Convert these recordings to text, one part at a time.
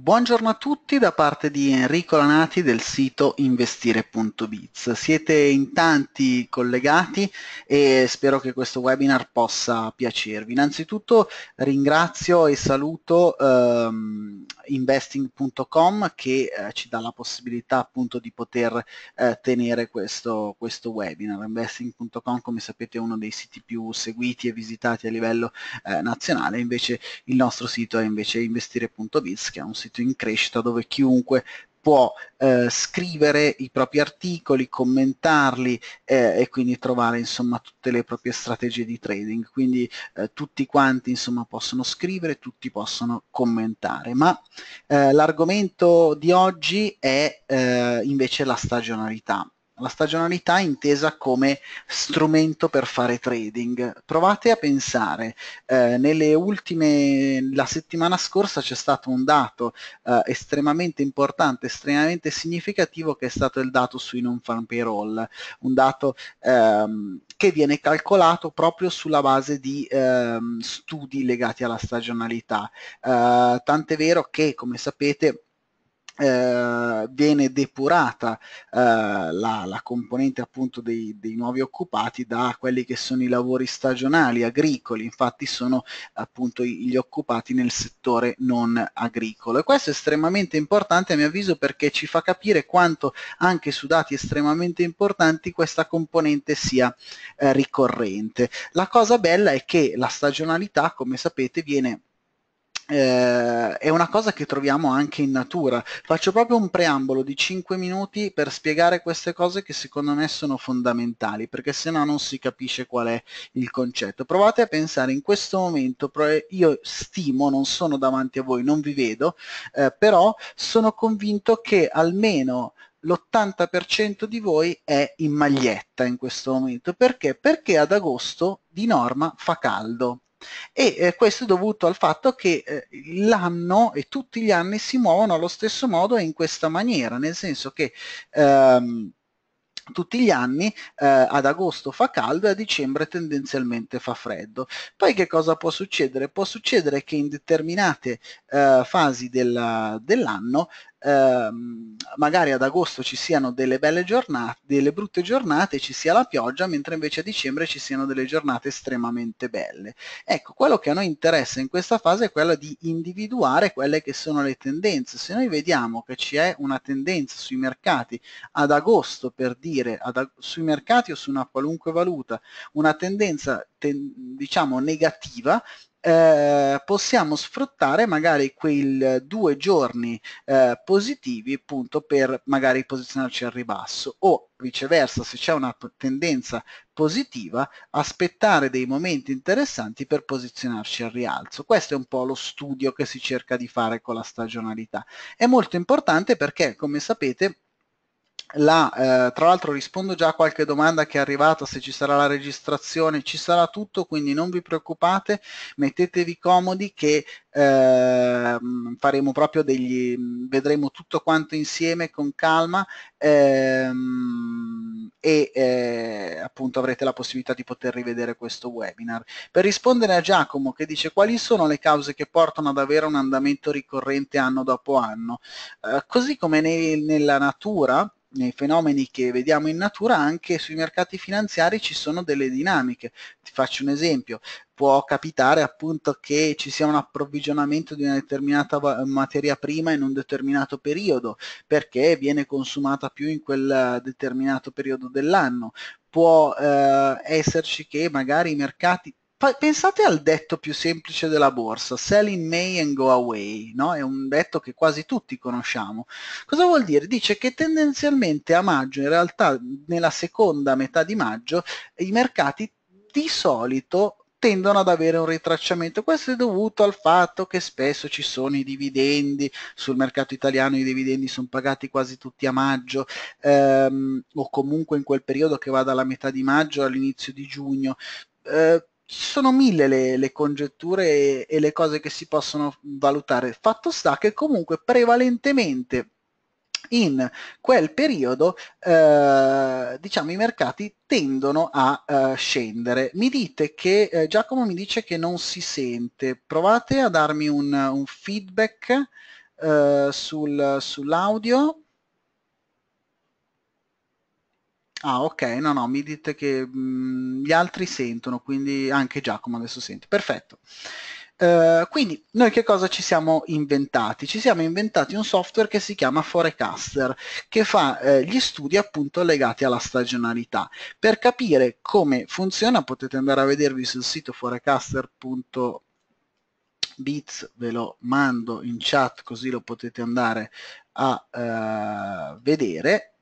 Buongiorno a tutti da parte di Enrico Lanati del sito investire.biz. Siete in tanti collegati e spero che questo webinar possa piacervi. Innanzitutto ringrazio e saluto ehm, investing.com che eh, ci dà la possibilità appunto di poter eh, tenere questo, questo webinar. Investing.com come sapete è uno dei siti più seguiti e visitati a livello eh, nazionale, invece il nostro sito è invece investire.biz che è un sito sito in crescita dove chiunque può eh, scrivere i propri articoli, commentarli eh, e quindi trovare insomma tutte le proprie strategie di trading. Quindi eh, tutti quanti insomma possono scrivere, tutti possono commentare, ma eh, l'argomento di oggi è eh, invece la stagionalità la stagionalità è intesa come strumento per fare trading. Provate a pensare, eh, nelle ultime, la settimana scorsa c'è stato un dato eh, estremamente importante, estremamente significativo che è stato il dato sui non farm payroll, un dato ehm, che viene calcolato proprio sulla base di ehm, studi legati alla stagionalità. Eh, tant'è vero che, come sapete, eh, viene depurata eh, la, la, componente appunto dei, dei, nuovi occupati da quelli che sono i lavori stagionali agricoli, infatti sono appunto gli occupati nel settore non agricolo e questo è estremamente importante a mio avviso perché ci fa capire quanto anche su dati estremamente importanti questa componente sia eh, ricorrente. La cosa bella è che la stagionalità come sapete viene eh, è una cosa che troviamo anche in natura. Faccio proprio un preambolo di 5 minuti per spiegare queste cose che secondo me sono fondamentali, perché se no non si capisce qual è il concetto. Provate a pensare in questo momento, io stimo, non sono davanti a voi, non vi vedo, eh, però sono convinto che almeno l'80% di voi è in maglietta in questo momento. Perché? Perché ad agosto di norma fa caldo e eh, questo è dovuto al fatto che eh, l'anno e tutti gli anni si muovono allo stesso modo e in questa maniera, nel senso che ehm, tutti gli anni eh, ad agosto fa caldo e a dicembre tendenzialmente fa freddo. Poi che cosa può succedere? Può succedere che in determinate eh, fasi della, dell'anno ehm, magari ad agosto ci siano delle belle giornate, delle brutte giornate, ci sia la pioggia, mentre invece a dicembre ci siano delle giornate estremamente belle. Ecco, quello che a noi interessa in questa fase è quello di individuare quelle che sono le tendenze. Se noi vediamo che c'è una tendenza sui mercati ad agosto, per dire, ad, sui mercati o su una qualunque valuta, una tendenza ten, diciamo negativa, eh, possiamo sfruttare magari quei due giorni eh, positivi appunto per magari posizionarci al ribasso o viceversa se c'è una tendenza positiva aspettare dei momenti interessanti per posizionarci al rialzo questo è un po' lo studio che si cerca di fare con la stagionalità è molto importante perché come sapete la, eh, tra l'altro rispondo già a qualche domanda che è arrivata, se ci sarà la registrazione ci sarà tutto, quindi non vi preoccupate, mettetevi comodi che eh, faremo proprio degli, vedremo tutto quanto insieme con calma ehm, e eh, appunto avrete la possibilità di poter rivedere questo webinar. Per rispondere a Giacomo che dice quali sono le cause che portano ad avere un andamento ricorrente anno dopo anno, eh, così come nei, nella natura, nei fenomeni che vediamo in natura, anche sui mercati finanziari ci sono delle dinamiche. Ti faccio un esempio, può capitare appunto che ci sia un approvvigionamento di una determinata materia prima in un determinato periodo, perché viene consumata più in quel determinato periodo dell'anno. Può eh, esserci che magari i mercati pensate al detto più semplice della borsa, sell in May and go away, no? È un detto che quasi tutti conosciamo. Cosa vuol dire? Dice che tendenzialmente a maggio, in realtà nella seconda metà di maggio, i mercati di solito tendono ad avere un ritracciamento. Questo è dovuto al fatto che spesso ci sono i dividendi, sul mercato italiano i dividendi sono pagati quasi tutti a maggio ehm, o comunque in quel periodo che va dalla metà di maggio all'inizio di giugno. Eh, ci sono mille le, le congetture e, e, le cose che si possono valutare. Fatto sta che comunque prevalentemente in quel periodo eh, diciamo i mercati tendono a eh, scendere. Mi dite che eh, Giacomo mi dice che non si sente. Provate a darmi un, un feedback eh, sul, sull'audio. Ah ok, no no, mi dite che mh, mm, gli altri sentono, quindi anche Giacomo adesso sente. Perfetto. Uh, quindi noi che cosa ci siamo inventati? Ci siamo inventati un software che si chiama Forecaster, che fa eh, gli studi appunto legati alla stagionalità. Per capire come funziona potete andare a vedervi sul sito forecaster.biz, ve lo mando in chat così lo potete andare a uh, vedere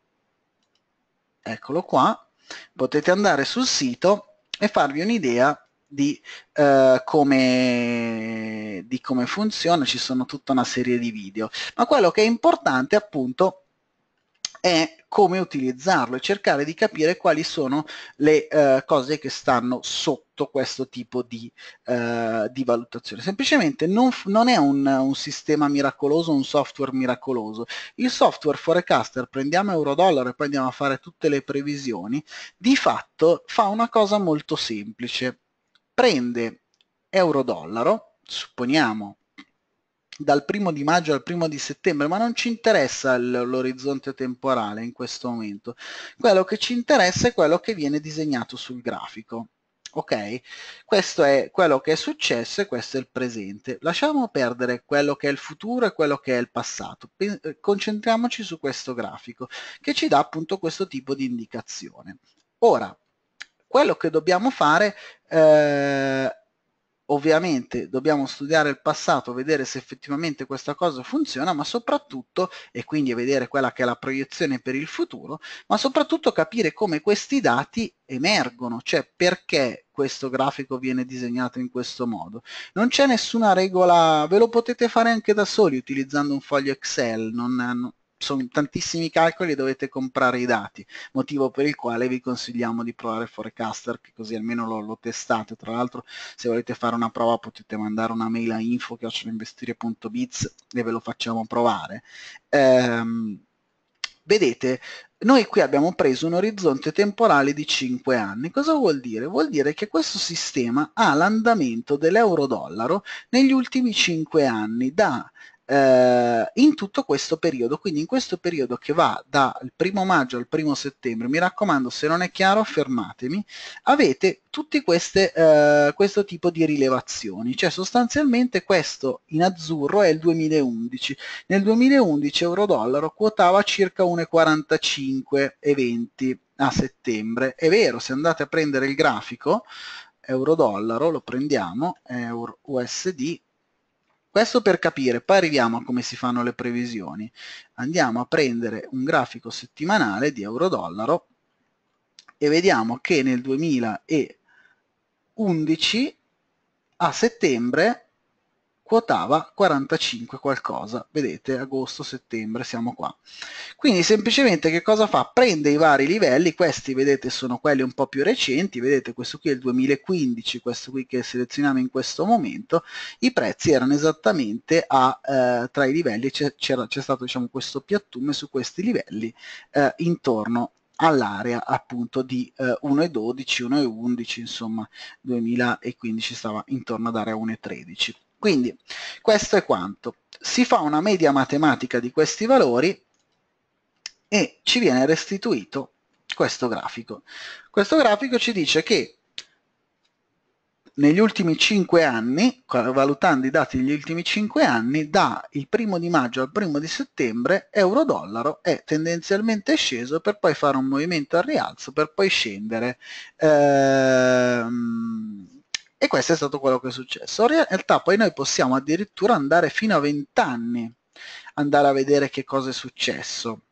eccolo qua, potete andare sul sito e farvi un'idea di, eh, come, di come funziona, ci sono tutta una serie di video. Ma quello che è importante appunto è come utilizzarlo e cercare di capire quali sono le uh, cose che stanno sotto questo tipo di, uh, di valutazione. Semplicemente non, non è un, un, sistema miracoloso, un software miracoloso. Il software forecaster, prendiamo euro-dollaro e poi andiamo a fare tutte le previsioni, di fatto fa una cosa molto semplice. Prende euro-dollaro, supponiamo dal primo di maggio al primo di settembre, ma non ci interessa l'orizzonte temporale in questo momento. Quello che ci interessa è quello che viene disegnato sul grafico. Ok? Questo è quello che è successo e questo è il presente. Lasciamo perdere quello che è il futuro e quello che è il passato. Concentriamoci su questo grafico che ci dà appunto questo tipo di indicazione. Ora, quello che dobbiamo fare eh, ovviamente dobbiamo studiare il passato, vedere se effettivamente questa cosa funziona, ma soprattutto, e quindi vedere quella che è la proiezione per il futuro, ma soprattutto capire come questi dati emergono, cioè perché questo grafico viene disegnato in questo modo. Non c'è nessuna regola, ve lo potete fare anche da soli utilizzando un foglio Excel, non, sono tantissimi calcoli e dovete comprare i dati, motivo per il quale vi consigliamo di provare Forecaster, che così almeno lo, lo testate. Tra l'altro se volete fare una prova potete mandare una mail a info.investire.biz e ve lo facciamo provare. Ehm, vedete, noi qui abbiamo preso un orizzonte temporale di 5 anni. Cosa vuol dire? Vuol dire che questo sistema ha l'andamento dell'euro-dollaro negli ultimi 5 anni, da eh, in tutto questo periodo, quindi in questo periodo che va dal primo maggio al primo settembre, mi raccomando se non è chiaro fermatemi, avete tutti queste, eh, questo tipo di rilevazioni, cioè sostanzialmente questo in azzurro è il 2011, nel 2011 euro-dollaro quotava circa 1,45,20 a settembre, è vero se andate a prendere il grafico, euro-dollaro, lo prendiamo, euro USD, questo per capire, poi arriviamo a come si fanno le previsioni. Andiamo a prendere un grafico settimanale di euro-dollaro e vediamo che nel 2011 a settembre quotava 45 qualcosa, vedete agosto, settembre, siamo qua. Quindi semplicemente che cosa fa? Prende i vari livelli, questi vedete sono quelli un po' più recenti, vedete questo qui è il 2015, questo qui che selezioniamo in questo momento, i prezzi erano esattamente a, eh, tra i livelli, c'è, stato diciamo, questo piattume su questi livelli eh, intorno all'area appunto di eh, 1,12, 1,11, insomma 2015 stava intorno ad area 1,13. Quindi questo è quanto. Si fa una media matematica di questi valori e ci viene restituito questo grafico. Questo grafico ci dice che negli ultimi 5 anni, valutando i dati degli ultimi 5 anni, da il primo di maggio al primo di settembre, euro-dollaro è tendenzialmente sceso per poi fare un movimento al rialzo, per poi scendere ehm, e questo è stato quello che è successo. In realtà poi noi possiamo addirittura andare fino a 20 anni, andare a vedere che cosa è successo.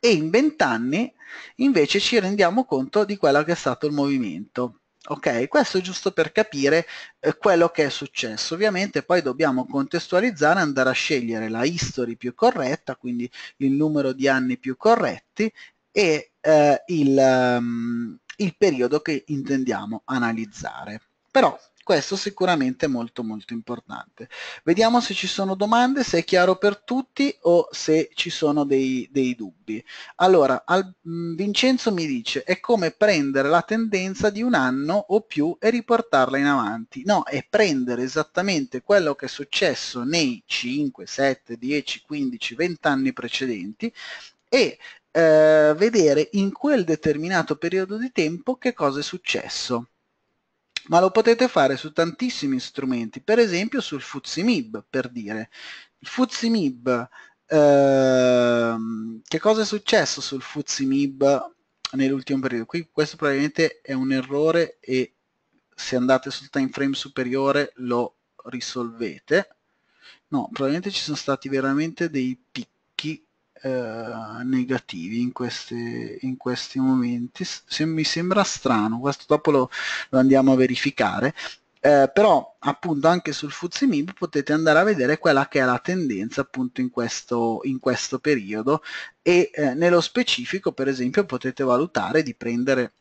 E in 20 anni invece ci rendiamo conto di quello che è stato il movimento. Ok, questo è giusto per capire eh, quello che è successo. Ovviamente poi dobbiamo contestualizzare, andare a scegliere la history più corretta, quindi il numero di anni più corretti e eh, il, um, il periodo che intendiamo analizzare. Però questo sicuramente è molto molto importante. Vediamo se ci sono domande, se è chiaro per tutti o se ci sono dei, dei dubbi. Allora, al, mh, mm, Vincenzo mi dice, è come prendere la tendenza di un anno o più e riportarla in avanti. No, è prendere esattamente quello che è successo nei 5, 7, 10, 15, 20 anni precedenti e eh, vedere in quel determinato periodo di tempo che cosa è successo ma lo potete fare su tantissimi strumenti, per esempio sul FuzziMib, per dire. Il FuzziMib, ehm, che cosa è successo sul FuzziMib nell'ultimo periodo? Qui questo probabilmente è un errore e se andate sul time frame superiore lo risolvete. No, probabilmente ci sono stati veramente dei picchi eh, negativi in, queste, in, questi momenti. Se, mi sembra strano, questo dopo lo, lo andiamo a verificare, eh, però appunto anche sul FUZIMIB potete andare a vedere quella che è la tendenza appunto in questo, in questo periodo e eh, nello specifico per esempio potete valutare di prendere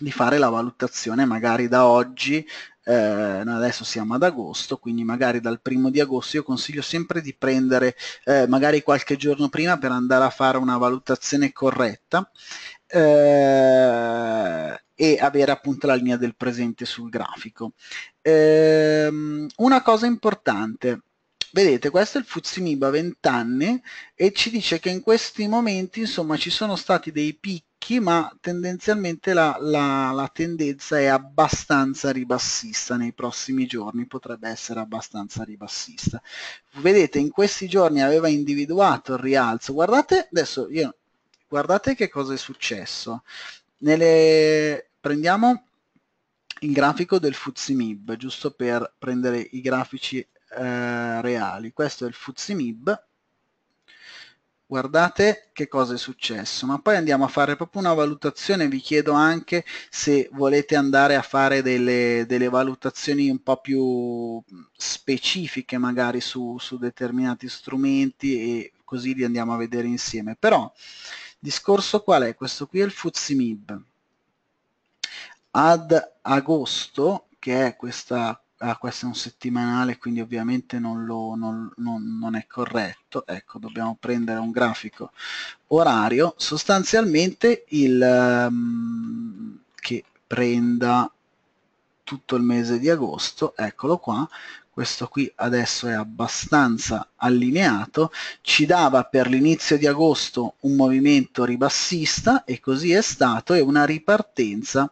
di fare la valutazione magari da oggi eh, adesso siamo ad agosto, quindi magari dal primo di agosto io consiglio sempre di prendere eh, magari qualche giorno prima per andare a fare una valutazione corretta eh, e avere appunto la linea del presente sul grafico. Ehm, una cosa importante, Vedete, questo è il Fuzzimiba 20 anni e ci dice che in questi momenti insomma ci sono stati dei picchi tocchi, ma tendenzialmente la, la, la tendenza è abbastanza ribassista nei prossimi giorni, potrebbe essere abbastanza ribassista. Vedete, in questi giorni aveva individuato il rialzo, guardate adesso io guardate che cosa è successo. Nelle... Prendiamo il grafico del FUZIMIB, giusto per prendere i grafici eh, reali. Questo è il FUZIMIB guardate che cosa è successo ma poi andiamo a fare proprio una valutazione vi chiedo anche se volete andare a fare delle, delle valutazioni un po' più specifiche magari su, su determinati strumenti e così li andiamo a vedere insieme però discorso qual è? questo qui è il FUZIMIB ad agosto che è questa ah, questo è un settimanale quindi ovviamente non, lo, non, non, non, è corretto ecco dobbiamo prendere un grafico orario sostanzialmente il um, che prenda tutto il mese di agosto eccolo qua questo qui adesso è abbastanza allineato, ci dava per l'inizio di agosto un movimento ribassista e così è stato e una ripartenza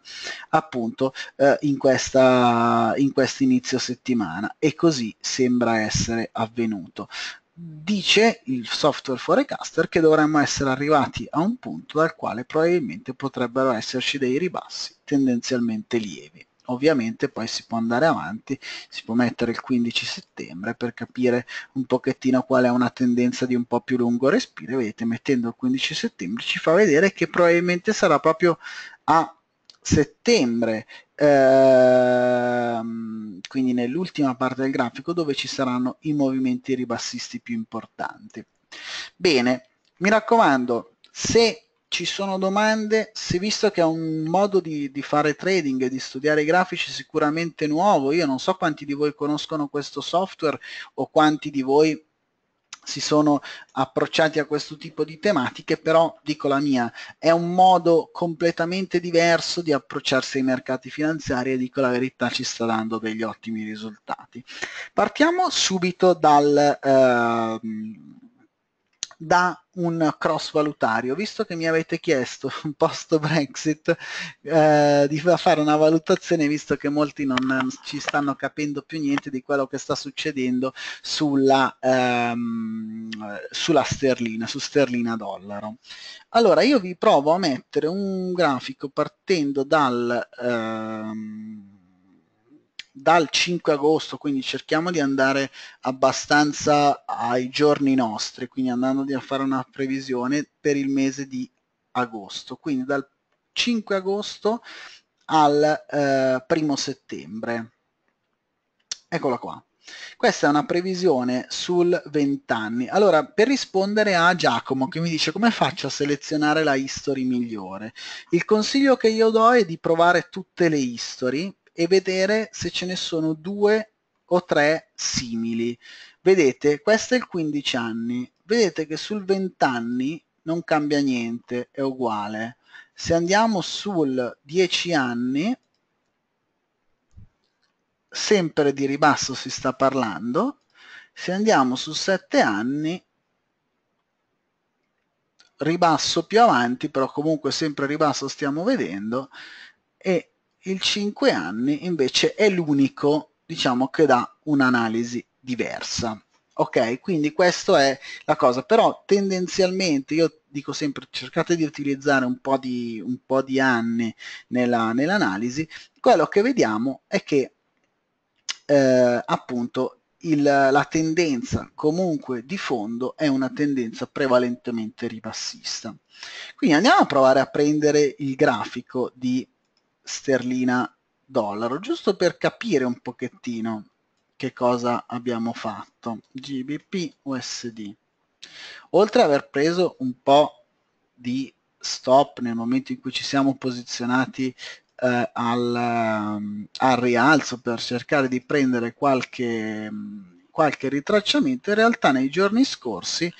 appunto eh, in questa in questo inizio settimana e così sembra essere avvenuto dice il software forecaster che dovremmo essere arrivati a un punto dal quale probabilmente potrebbero esserci dei ribassi tendenzialmente lievi ovviamente poi si può andare avanti, si può mettere il 15 settembre per capire un pochettino qual è una tendenza di un po' più lungo respiro, vedete mettendo il 15 settembre ci fa vedere che probabilmente sarà proprio a settembre, ehm, quindi nell'ultima parte del grafico dove ci saranno i movimenti ribassisti più importanti. Bene, mi raccomando, se ci sono domande, si visto che è un modo di, di, fare trading e di studiare i grafici sicuramente nuovo, io non so quanti di voi conoscono questo software o quanti di voi si sono approcciati a questo tipo di tematiche, però dico la mia, è un modo completamente diverso di approcciarsi ai mercati finanziari e dico la verità ci sta dando degli ottimi risultati. Partiamo subito dal... Ehm, da un cross valutario. Visto che mi avete chiesto post Brexit eh, di fare una valutazione, visto che molti non ci stanno capendo più niente di quello che sta succedendo sulla, ehm, sulla sterlina, su sterlina dollaro. Allora io vi provo a mettere un grafico partendo dal... Ehm, dal 5 agosto, quindi cerchiamo di andare abbastanza ai giorni nostri, quindi andando a fare una previsione per il mese di agosto, quindi dal 5 agosto al eh, primo settembre. Eccola qua. Questa è una previsione sul 20 anni. Allora, per rispondere a Giacomo che mi dice come faccio a selezionare la history migliore, il consiglio che io do è di provare tutte le history e vedere se ce ne sono due o tre simili. Vedete, questo è il 15 anni, vedete che sul 20 anni non cambia niente, è uguale. Se andiamo sul 10 anni, sempre di ribasso si sta parlando, se andiamo su 7 anni, ribasso più avanti, però comunque sempre ribasso stiamo vedendo, e il 5 anni invece è l'unico diciamo che dà un'analisi diversa ok quindi questa è la cosa però tendenzialmente io dico sempre cercate di utilizzare un po' di, un po di anni nella, nell'analisi quello che vediamo è che eh, appunto il, la tendenza comunque di fondo è una tendenza prevalentemente ribassista quindi andiamo a provare a prendere il grafico di sterlina dollaro, giusto per capire un pochettino che cosa abbiamo fatto. GBP USD. Oltre ad aver preso un po' di stop nel momento in cui ci siamo posizionati eh, al, ehm, al, rialzo per cercare di prendere qualche, qualche ritracciamento, in realtà nei giorni scorsi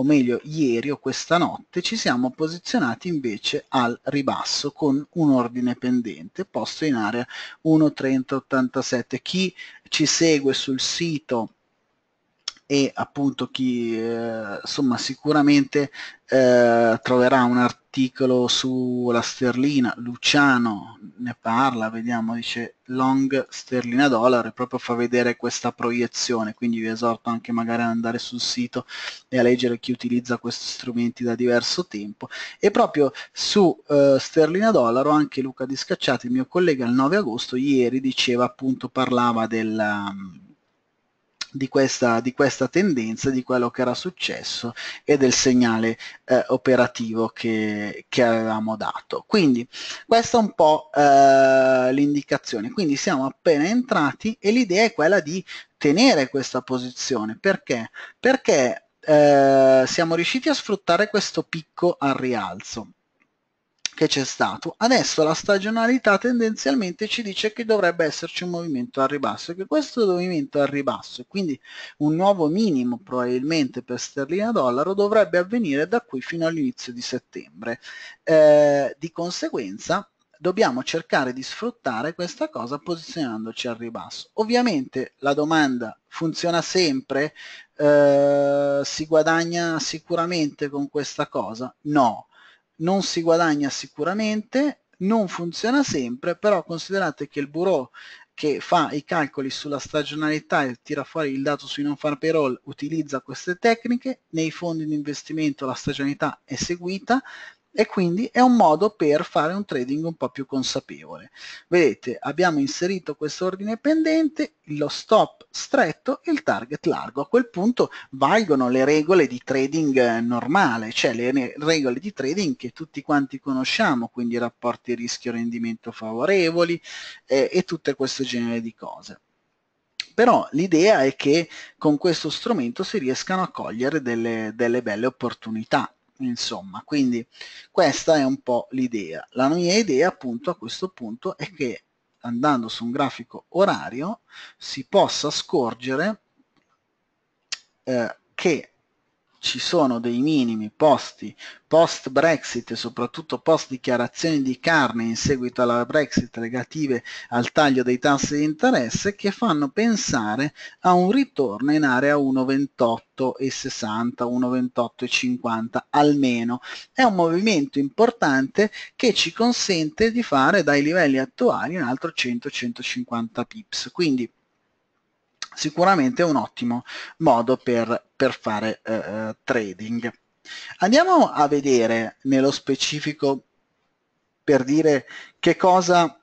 o meglio ieri o questa notte, ci siamo posizionati invece al ribasso con un ordine pendente posto in area 1.3087. Chi ci segue sul sito e appunto chi eh, insomma sicuramente eh, troverà un articolo sulla sterlina Luciano ne parla vediamo dice long sterlina dollaro e proprio fa vedere questa proiezione quindi vi esorto anche magari ad andare sul sito e a leggere chi utilizza questi strumenti da diverso tempo e proprio su eh, sterlina dollaro anche Luca Discacciati il mio collega il 9 agosto ieri diceva appunto parlava della di questa, di questa tendenza, di quello che era successo e del segnale eh, operativo che, che, avevamo dato. Quindi questa è un po' eh, l'indicazione, quindi siamo appena entrati e l'idea è quella di tenere questa posizione, perché? Perché eh, siamo riusciti a sfruttare questo picco al rialzo che c'è stato. Adesso la stagionalità tendenzialmente ci dice che dovrebbe esserci un movimento al ribasso che questo movimento al ribasso, quindi un nuovo minimo probabilmente per sterlina dollaro, dovrebbe avvenire da qui fino all'inizio di settembre. Eh, di conseguenza dobbiamo cercare di sfruttare questa cosa posizionandoci al ribasso. Ovviamente la domanda funziona sempre, eh, si guadagna sicuramente con questa cosa? No, non si guadagna sicuramente, non funziona sempre, però considerate che il bureau che fa i calcoli sulla stagionalità e tira fuori il dato sui non far payroll utilizza queste tecniche, nei fondi di investimento la stagionalità è seguita, e quindi è un modo per fare un trading un po' più consapevole. Vedete, abbiamo inserito questo ordine pendente, lo stop stretto e il target largo. A quel punto valgono le regole di trading eh, normale, cioè le regole di trading che tutti quanti conosciamo, quindi rapporti rischio-rendimento favorevoli eh, e tutto questo genere di cose però l'idea è che con questo strumento si riescano a cogliere delle, delle belle opportunità Insomma, quindi questa è un po' l'idea. La mia idea appunto a questo punto è che andando su un grafico orario si possa scorgere eh, che ci sono dei minimi posti post Brexit, e soprattutto post dichiarazioni di carne in seguito alla Brexit relative al taglio dei tassi di interesse, che fanno pensare a un ritorno in area 1,28,60, 1,28,50 almeno. È un movimento importante che ci consente di fare dai livelli attuali un altro 100-150 pips. Quindi sicuramente è un ottimo modo per, per fare eh, eh, trading. Andiamo a vedere nello specifico per dire che cosa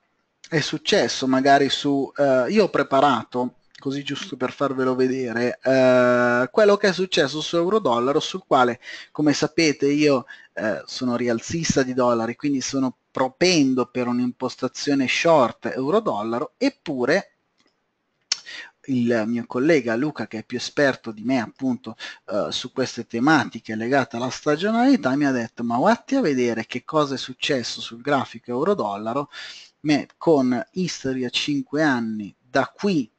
è successo magari su... Eh, io ho preparato, così giusto per farvelo vedere, eh, quello che è successo su euro-dollaro, sul quale, come sapete, io eh, sono rialzista di dollari, quindi sono propendo per un'impostazione short euro-dollaro, eppure il mio collega Luca che è più esperto di me appunto eh, su queste tematiche legate alla stagionalità mi ha detto ma vatti a vedere che cosa è successo sul grafico euro-dollaro con history a 5 anni da qui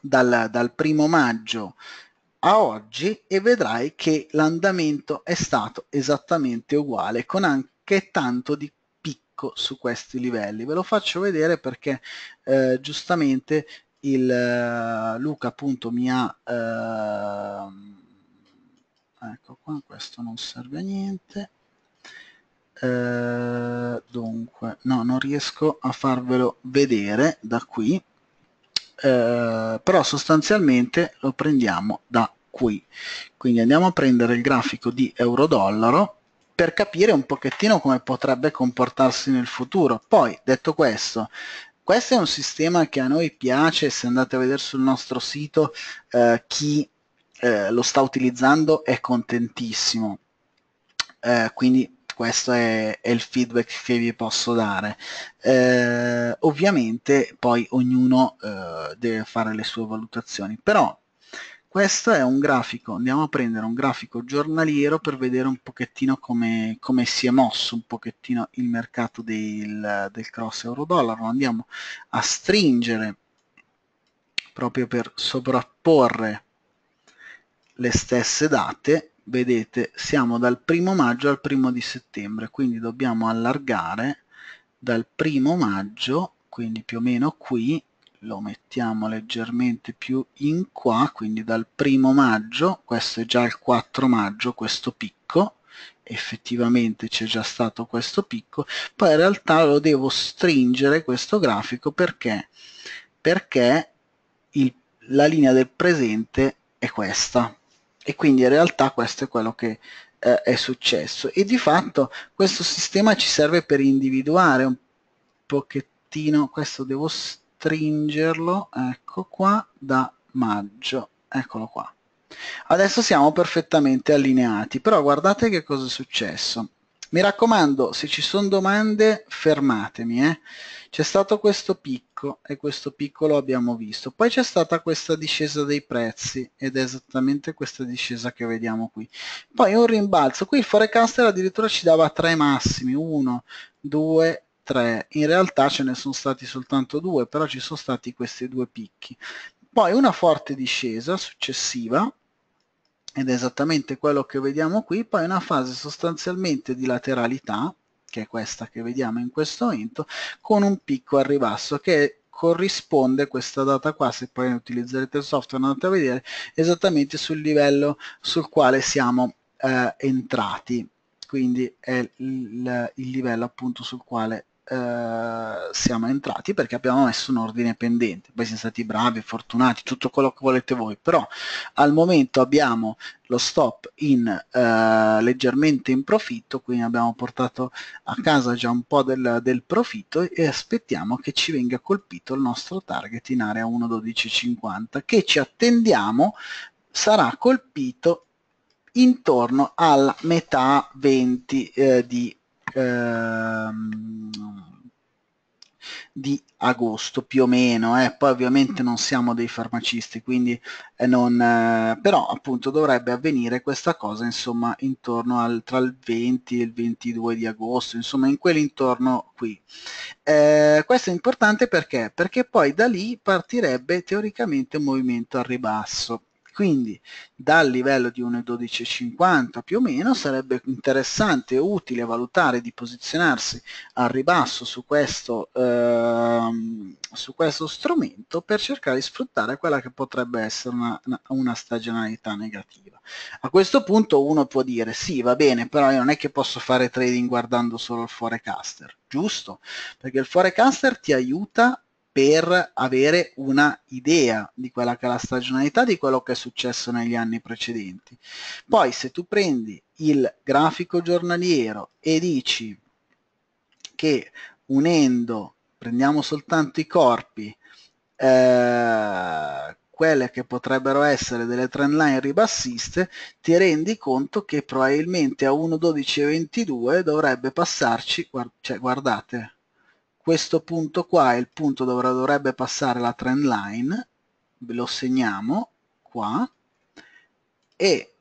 dal, dal primo maggio a oggi e vedrai che l'andamento è stato esattamente uguale con anche tanto di picco su questi livelli. Ve lo faccio vedere perché eh, giustamente il eh, Luca appunto mi ha eh, ecco qua questo non serve a niente eh, dunque no non riesco a farvelo vedere da qui eh, però sostanzialmente lo prendiamo da qui quindi andiamo a prendere il grafico di euro dollaro per capire un pochettino come potrebbe comportarsi nel futuro poi detto questo questo è un sistema che a noi piace, se andate a vedere sul nostro sito eh, chi eh, lo sta utilizzando è contentissimo. Eh, quindi questo è, è, il feedback che vi posso dare. Eh, ovviamente poi ognuno eh, deve fare le sue valutazioni, però questo è un grafico, andiamo a prendere un grafico giornaliero per vedere un pochettino come, come si è mosso un pochettino il mercato del, del cross euro dollaro, andiamo a stringere proprio per sovrapporre le stesse date, vedete siamo dal primo maggio al primo di settembre, quindi dobbiamo allargare dal primo maggio, quindi più o meno qui, lo mettiamo leggermente più in qua, quindi dal primo maggio, questo è già il 4 maggio, questo picco, effettivamente c'è già stato questo picco, poi in realtà lo devo stringere questo grafico perché, perché il, la linea del presente è questa e quindi in realtà questo è quello che eh, è successo e di fatto questo sistema ci serve per individuare un pochettino, questo devo stringere stringerlo, ecco qua, da maggio, eccolo qua. Adesso siamo perfettamente allineati, però guardate che cosa è successo. Mi raccomando, se ci sono domande fermatemi, eh. c'è stato questo picco e questo picco lo abbiamo visto, poi c'è stata questa discesa dei prezzi ed è esattamente questa discesa che vediamo qui. Poi un rimbalzo, qui il forecaster addirittura ci dava tre massimi, 1, 2 tre, in realtà ce ne sono stati soltanto due, però ci sono stati questi due picchi. Poi una forte discesa successiva, ed è esattamente quello che vediamo qui, poi una fase sostanzialmente di lateralità, che è questa che vediamo in questo momento, con un picco al ribasso che corrisponde a questa data qua, se poi utilizzerete il software andate a vedere, esattamente sul livello sul quale siamo eh, entrati, quindi è il, il livello appunto sul quale eh, siamo entrati perché abbiamo messo un ordine pendente poi siamo stati bravi, fortunati, tutto quello che volete voi però al momento abbiamo lo stop in eh, leggermente in profitto quindi abbiamo portato a casa già un po' del, del profitto e aspettiamo che ci venga colpito il nostro target in area 1.12.50 che ci attendiamo sarà colpito intorno alla metà 20 eh, di, ehm, di agosto più o meno, eh. poi ovviamente mm. non siamo dei farmacisti, quindi eh, non, eh, però appunto dovrebbe avvenire questa cosa insomma intorno al tra il 20 e il 22 di agosto, insomma in quell'intorno qui. Eh, questo è importante perché? Perché poi da lì partirebbe teoricamente un movimento al ribasso quindi dal livello di 1,1250 più o meno sarebbe interessante e utile valutare di posizionarsi al ribasso su questo, ehm, su questo strumento per cercare di sfruttare quella che potrebbe essere una, una stagionalità negativa. A questo punto uno può dire sì va bene però io non è che posso fare trading guardando solo il forecaster giusto perché il forecaster ti aiuta per avere una idea di quella che è la stagionalità di quello che è successo negli anni precedenti. Poi se tu prendi il grafico giornaliero e dici che unendo, prendiamo soltanto i corpi, eh, quelle che potrebbero essere delle trend line ribassiste, ti rendi conto che probabilmente a 1.12.22 dovrebbe passarci, guard- cioè guardate, questo punto qua è il punto dove dovrebbe passare la trend line, ve lo segniamo qua, e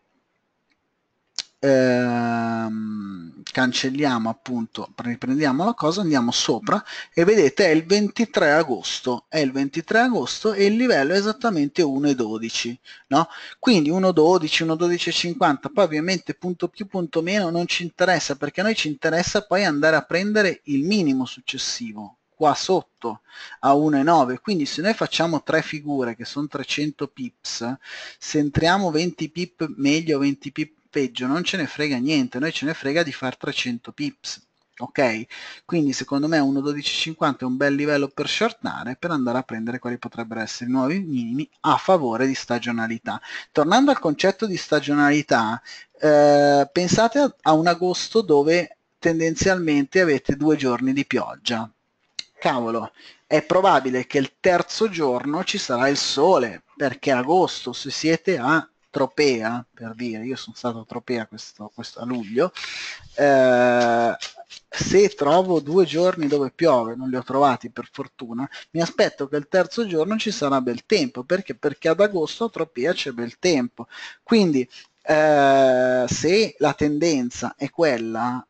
ehm, cancelliamo appunto, riprendiamo la cosa, andiamo sopra e vedete è il 23 agosto, è il 23 agosto e il livello è esattamente 1,12, no? Quindi 1,12, 1,12,50, poi ovviamente punto più, punto meno non ci interessa perché a noi ci interessa poi andare a prendere il minimo successivo, qua sotto a 1,9 quindi se noi facciamo tre figure che sono 300 pips se entriamo 20 pip meglio 20 pip peggio, non ce ne frega niente, noi ce ne frega di far 300 pips. Ok? Quindi secondo me 1.12.50 è un bel livello per shortare per andare a prendere quali potrebbero essere i nuovi minimi a favore di stagionalità. Tornando al concetto di stagionalità, eh, pensate a, a un agosto dove tendenzialmente avete due giorni di pioggia. Cavolo, è probabile che il terzo giorno ci sarà il sole, perché agosto, se siete a Tropea, per dire, io sono stato a Tropea questo, questo, a luglio, eh, se trovo due giorni dove piove, non li ho trovati per fortuna, mi aspetto che il terzo giorno ci sarà bel tempo, perché? Perché ad agosto a Tropea c'è bel tempo. Quindi eh, se la tendenza è quella,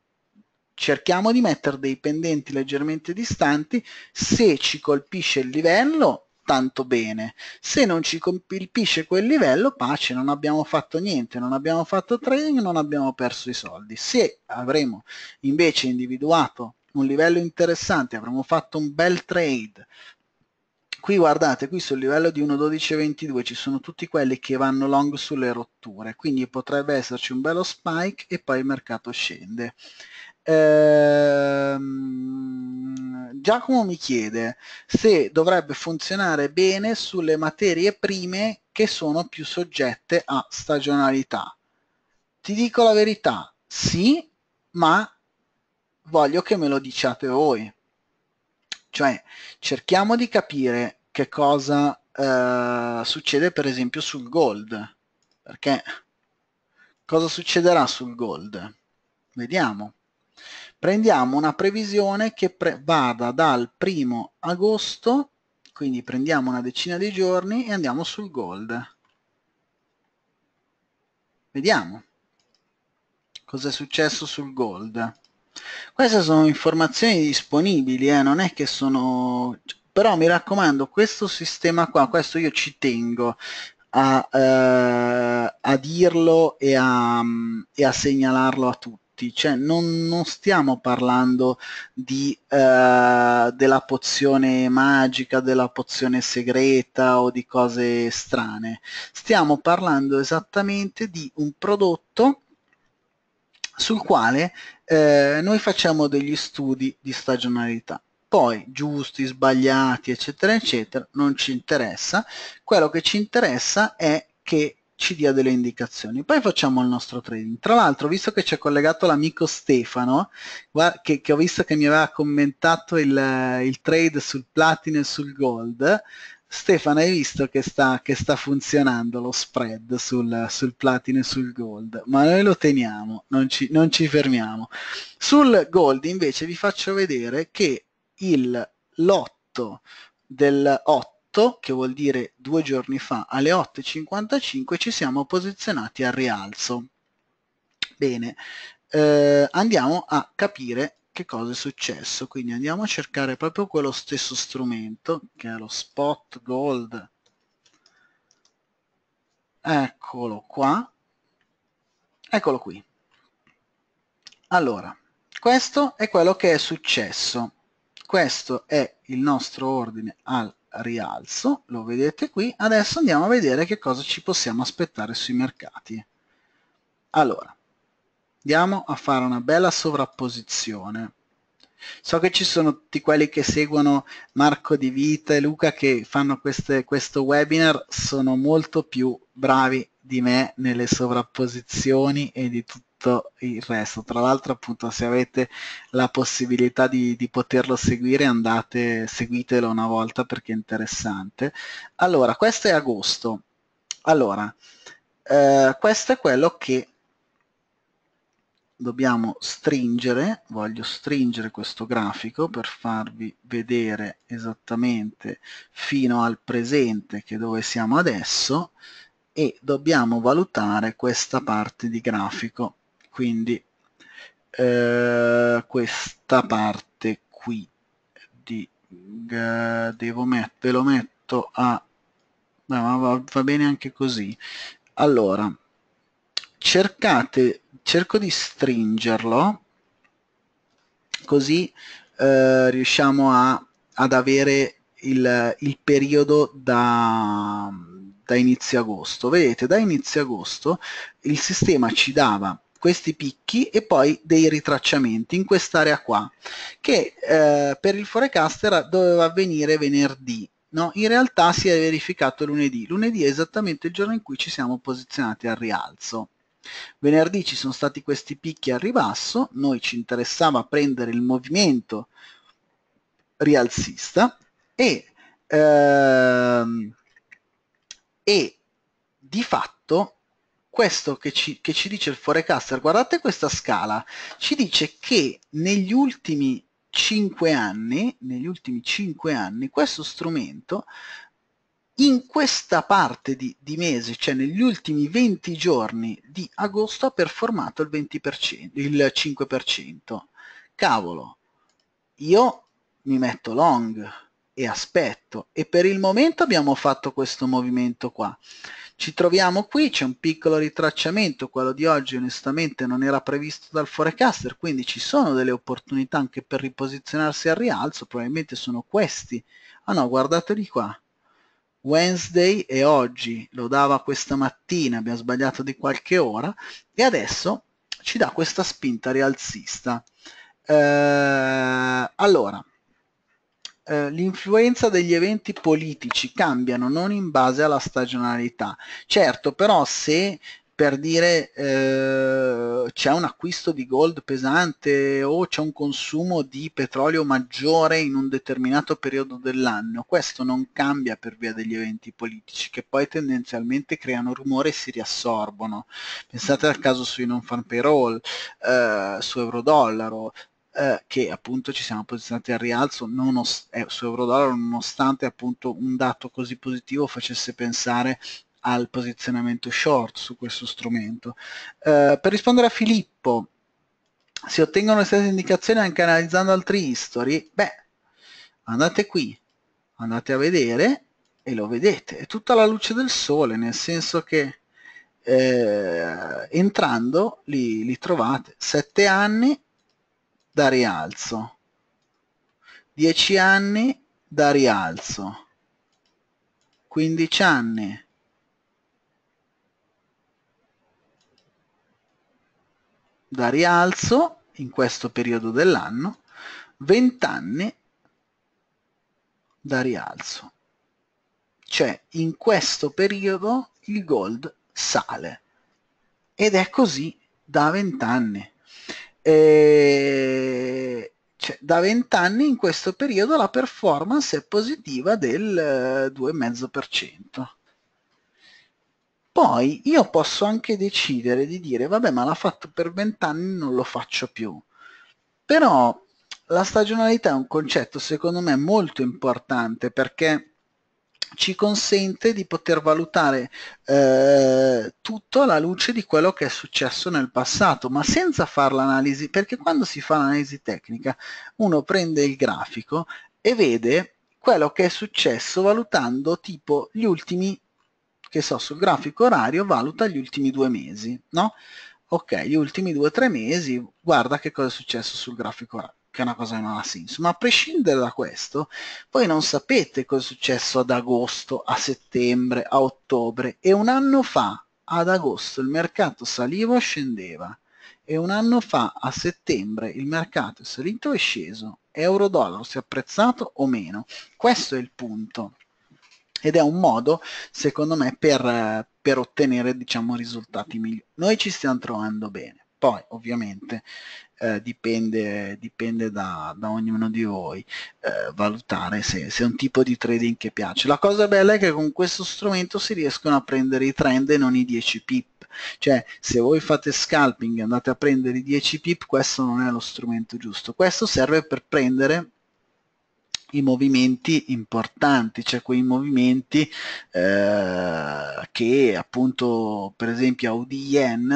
cerchiamo di mettere dei pendenti leggermente distanti, se ci colpisce il livello tanto bene. Se non ci colpisce quel livello, pace, non abbiamo fatto niente, non abbiamo fatto trading, non abbiamo perso i soldi. Se avremo invece individuato un livello interessante, avremo fatto un bel trade, qui guardate qui sul livello di 1.12.22 ci sono tutti quelli che vanno long sulle rotture quindi potrebbe esserci un bello spike e poi il mercato scende Ehm, Giacomo mi chiede se dovrebbe funzionare bene sulle materie prime che sono più soggette a stagionalità. Ti dico la verità, sì, ma voglio che me lo diciate voi. Cioè, cerchiamo di capire che cosa eh, succede per esempio sul gold. Perché cosa succederà sul gold? Vediamo prendiamo una previsione che pre vada dal primo agosto, quindi prendiamo una decina di giorni e andiamo sul gold. Vediamo cosa è successo sul gold. Queste sono informazioni disponibili, eh, non è che sono... Però mi raccomando, questo sistema qua, questo io ci tengo a, eh, a dirlo e a, e a segnalarlo a tutti minuti, cioè non, non stiamo parlando di, uh, della pozione magica, della pozione segreta o di cose strane, stiamo parlando esattamente di un prodotto sul quale eh, noi facciamo degli studi di stagionalità. Poi giusti, sbagliati, eccetera, eccetera, non ci interessa. Quello che ci interessa è che ci dia delle indicazioni. Poi facciamo il nostro trading. Tra l'altro, visto che ci è collegato l'amico Stefano, che, che ho visto che mi aveva commentato il, il trade sul platino e sul gold, Stefano, hai visto che sta, che sta funzionando lo spread sul, sul, platino e sul gold, ma noi lo teniamo, non ci, non ci fermiamo. Sul gold invece vi faccio vedere che il lotto del 8 8, che vuol dire due giorni fa, alle 8.55 ci siamo posizionati al rialzo. Bene, eh, andiamo a capire che cosa è successo, quindi andiamo a cercare proprio quello stesso strumento, che è lo spot gold, eccolo qua, eccolo qui. Allora, questo è quello che è successo questo è il nostro ordine al rialzo, lo vedete qui. Adesso andiamo a vedere che cosa ci possiamo aspettare sui mercati. Allora, andiamo a fare una bella sovrapposizione. So che ci sono tutti quelli che seguono Marco Di Vita e Luca che fanno queste, questo webinar, sono molto più bravi di me nelle sovrapposizioni e di tutto tutto il resto. Tra l'altro, appunto, se avete la possibilità di, di poterlo seguire, andate, seguitelo una volta perché è interessante. Allora, questo è agosto. Allora, eh, questo è quello che dobbiamo stringere, voglio stringere questo grafico per farvi vedere esattamente fino al presente che dove siamo adesso e dobbiamo valutare questa parte di grafico quindi eh, questa parte qui di eh, devo mettere lo metto a no, va, va bene anche così allora cercate cerco di stringerlo così eh, riusciamo a, ad avere il, il periodo da, da inizio agosto vedete da inizio agosto il sistema ci dava questi picchi e poi dei ritracciamenti in quest'area qua, che eh, per il forecaster doveva avvenire venerdì. No, in realtà si è verificato lunedì. Lunedì è esattamente il giorno in cui ci siamo posizionati al rialzo. Venerdì ci sono stati questi picchi al ribasso, noi ci interessava prendere il movimento rialzista e, ehm, e di fatto questo che ci, che ci dice il forecaster, guardate questa scala, ci dice che negli ultimi 5 anni, negli ultimi 5 anni, questo strumento in questa parte di, di, mese, cioè negli ultimi 20 giorni di agosto, ha performato il, 20%, il 5%. Cavolo, io mi metto long, e aspetto e per il momento abbiamo fatto questo movimento qua ci troviamo qui c'è un piccolo ritracciamento quello di oggi onestamente non era previsto dal forecaster quindi ci sono delle opportunità anche per riposizionarsi al rialzo probabilmente sono questi ah no guardateli qua Wednesday e oggi lo dava questa mattina abbiamo sbagliato di qualche ora e adesso ci dà questa spinta rialzista eh, allora eh, l'influenza degli eventi politici cambiano non in base alla stagionalità. Certo, però se per dire eh, c'è un acquisto di gold pesante o c'è un consumo di petrolio maggiore in un determinato periodo dell'anno. Questo non cambia per via degli eventi politici che poi tendenzialmente creano rumore e si riassorbono. Pensate al caso sui non farm payroll, eh, su euro dollaro, eh, che appunto ci siamo posizionati al rialzo nonost- eh, su euro-dollaro nonostante appunto un dato così positivo facesse pensare al posizionamento short su questo strumento. Eh, per rispondere a Filippo, si ottengono le stesse indicazioni anche analizzando altri history? Beh, andate qui, andate a vedere e lo vedete, è tutta la luce del sole, nel senso che eh, entrando li, li, trovate 7 anni da rialzo, 10 anni da rialzo, 15 anni. da rialzo in questo periodo dell'anno, 20 anni da rialzo. Cioè in questo periodo il gold sale ed è così da 20 anni. E cioè, da vent'anni in questo periodo la performance è positiva del 2,5%. Eh, Poi io posso anche decidere di dire, vabbè, ma l'ha fatto per vent'anni, non lo faccio più. Però la stagionalità è un concetto secondo me molto importante perché ci consente di poter valutare eh, tutto alla luce di quello che è successo nel passato, ma senza fare l'analisi, perché quando si fa l'analisi tecnica uno prende il grafico e vede quello che è successo valutando tipo gli ultimi, che so, sul grafico orario valuta gli ultimi due mesi, no? Ok, gli ultimi due o tre mesi, guarda che cosa è successo sul grafico orario che è una cosa che non ha senso. Ma a prescindere da questo, voi non sapete cosa è successo ad agosto, a settembre, a ottobre e un anno fa, ad agosto, il mercato saliva o scendeva e un anno fa, a settembre, il mercato è salito o è sceso. Euro-dollaro si è apprezzato o meno? Questo è il punto. Ed è un modo, secondo me, per, per ottenere diciamo, risultati migliori. Noi ci stiamo trovando bene poi ovviamente eh, dipende, dipende da, da, ognuno di voi eh, valutare se, se, è un tipo di trading che piace. La cosa bella è che con questo strumento si riescono a prendere i trend e non i 10 pip, cioè se voi fate scalping e andate a prendere i 10 pip questo non è lo strumento giusto, questo serve per prendere i movimenti importanti, cioè quei movimenti eh, che appunto per esempio Audi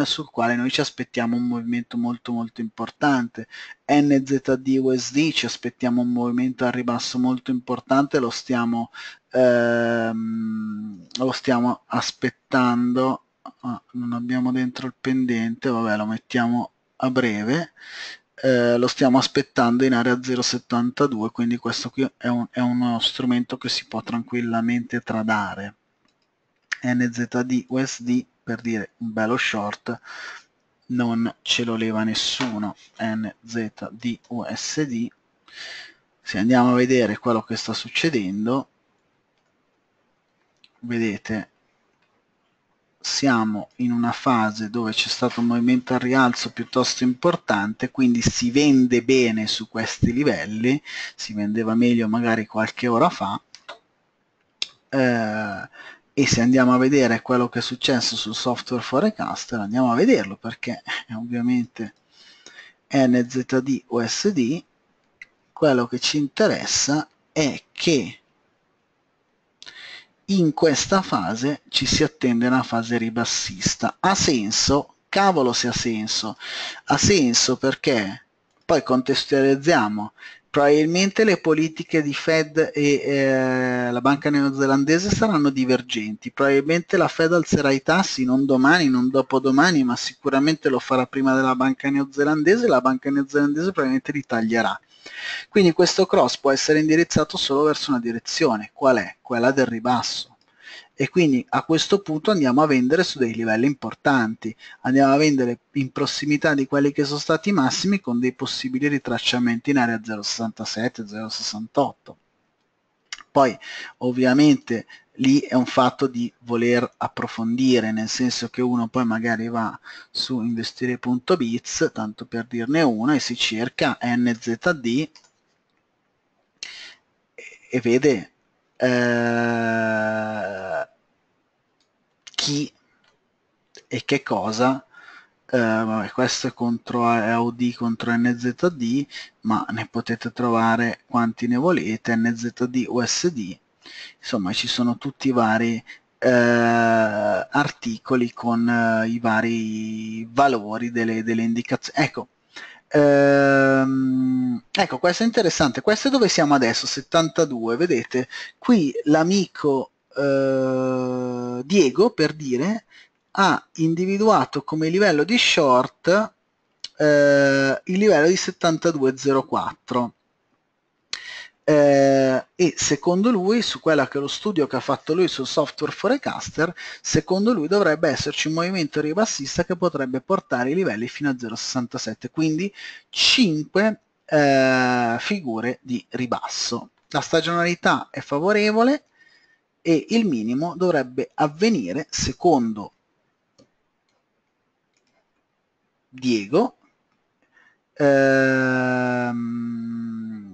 sul quale noi ci aspettiamo un movimento molto molto importante, NZD USD ci aspettiamo un movimento a ribasso molto importante, lo stiamo, ehm, lo stiamo aspettando, ah, non abbiamo dentro il pendente, vabbè lo mettiamo a breve eh, lo stiamo aspettando in area 0.72 quindi questo qui è, un, è uno strumento che si può tranquillamente tradare NZD USD per dire un bello short non ce lo leva nessuno NZD USD se andiamo a vedere quello che sta succedendo vedete siamo in una fase dove c'è stato un movimento al rialzo piuttosto importante, quindi si vende bene su questi livelli, si vendeva meglio magari qualche ora fa, eh, e se andiamo a vedere quello che è successo sul software forecaster andiamo a vederlo perché è ovviamente NZD USD quello che ci interessa è che in questa fase ci si attende una fase ribassista. Ha senso? Cavolo se ha senso. Ha senso perché poi contestualizziamo. Probabilmente le politiche di Fed e eh, la banca neozelandese saranno divergenti, probabilmente la Fed alzerà i tassi non domani, non dopodomani, ma sicuramente lo farà prima della banca neozelandese la banca neozelandese probabilmente li taglierà. Quindi questo cross può essere indirizzato solo verso una direzione, qual è? Quella del ribasso e quindi a questo punto andiamo a vendere su dei livelli importanti, andiamo a vendere in prossimità di quelli che sono stati i massimi con dei possibili ritracciamenti in area 0,67, 0,68. Poi ovviamente lì è un fatto di voler approfondire, nel senso che uno poi magari va su investire.biz, tanto per dirne una, e si cerca NZD e, vede eh, chi e che cosa eh, vabbè, questo è contro AUD contro NZD ma ne potete trovare quanti ne volete NZD USD insomma ci sono tutti i vari eh, articoli con eh, i vari valori delle, delle indicazioni. Ecco, ehm, ecco, questo è interessante, questo è dove siamo adesso, 72, vedete, qui l'amico eh, Diego, per dire, ha individuato come livello di short eh, il livello di 7204 eh, e secondo lui su quella che è lo studio che ha fatto lui sul software forecaster secondo lui dovrebbe esserci un movimento ribassista che potrebbe portare i livelli fino a 0,67 quindi 5 eh, figure di ribasso la stagionalità è favorevole e il minimo dovrebbe avvenire secondo Diego ehm,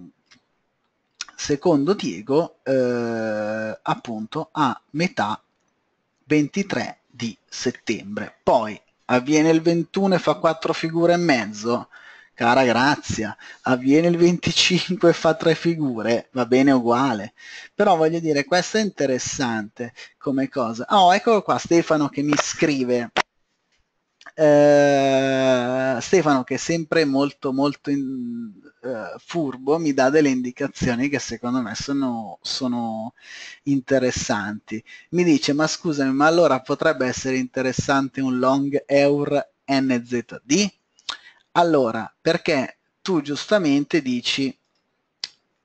secondo Diego, eh, appunto a metà 23 di settembre. Poi avviene il 21 e fa quattro figure e mezzo, cara grazia, avviene il 25 e fa tre figure, va bene uguale. Però voglio dire, questo è interessante come cosa. Oh, eccolo qua Stefano che mi scrive. Eh, Stefano che è sempre molto molto in, eh, furbo mi dà delle indicazioni che secondo me sono, sono interessanti. Mi dice, ma scusami, ma allora potrebbe essere interessante un long EUR NZD? Allora, perché tu giustamente dici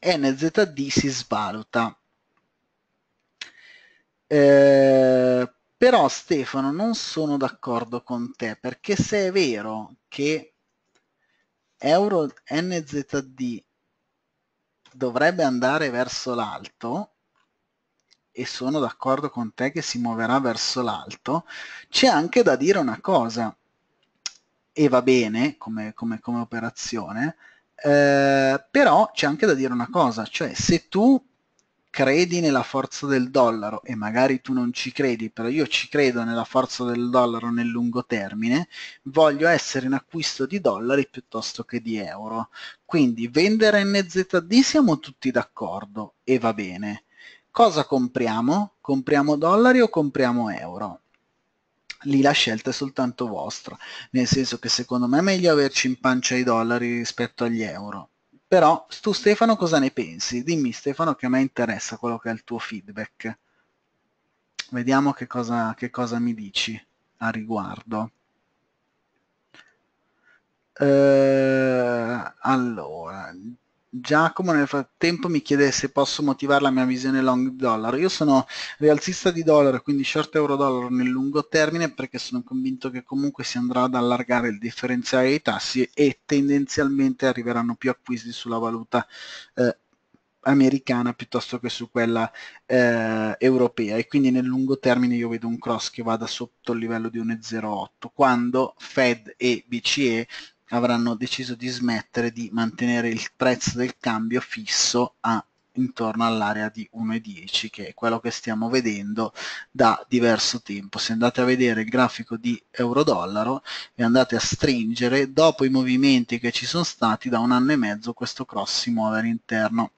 NZD si svaluta. Eh, però Stefano non sono d'accordo con te perché se è vero che euro NZD dovrebbe andare verso l'alto e sono d'accordo con te che si muoverà verso l'alto, c'è anche da dire una cosa, e va bene come, come, come operazione, eh, però c'è anche da dire una cosa, cioè se tu credi nella forza del dollaro e magari tu non ci credi, però io ci credo nella forza del dollaro nel lungo termine, voglio essere in acquisto di dollari piuttosto che di euro. Quindi vendere NZD siamo tutti d'accordo e va bene. Cosa compriamo? Compriamo dollari o compriamo euro? lì la scelta è soltanto vostra, nel senso che secondo me è meglio averci in pancia i dollari rispetto agli euro. Però tu Stefano cosa ne pensi? Dimmi Stefano che a me interessa quello che è il tuo feedback. Vediamo che cosa, che cosa mi dici a riguardo. Eh, allora, Giacomo nel frattempo mi chiede se posso motivare la mia visione long dollar. Io sono rialzista di dollaro, quindi short euro dollaro nel lungo termine perché sono convinto che comunque si andrà ad allargare il differenziale dei tassi e tendenzialmente arriveranno più acquisti sulla valuta eh, americana piuttosto che su quella eh, europea e quindi nel lungo termine io vedo un cross che vada sotto il livello di 1,08 quando Fed e BCE avranno deciso di smettere di mantenere il prezzo del cambio fisso a intorno all'area di 1,10 che è quello che stiamo vedendo da diverso tempo. Se andate a vedere il grafico di euro-dollaro e andate a stringere, dopo i movimenti che ci sono stati da un anno e mezzo questo cross si muove all'interno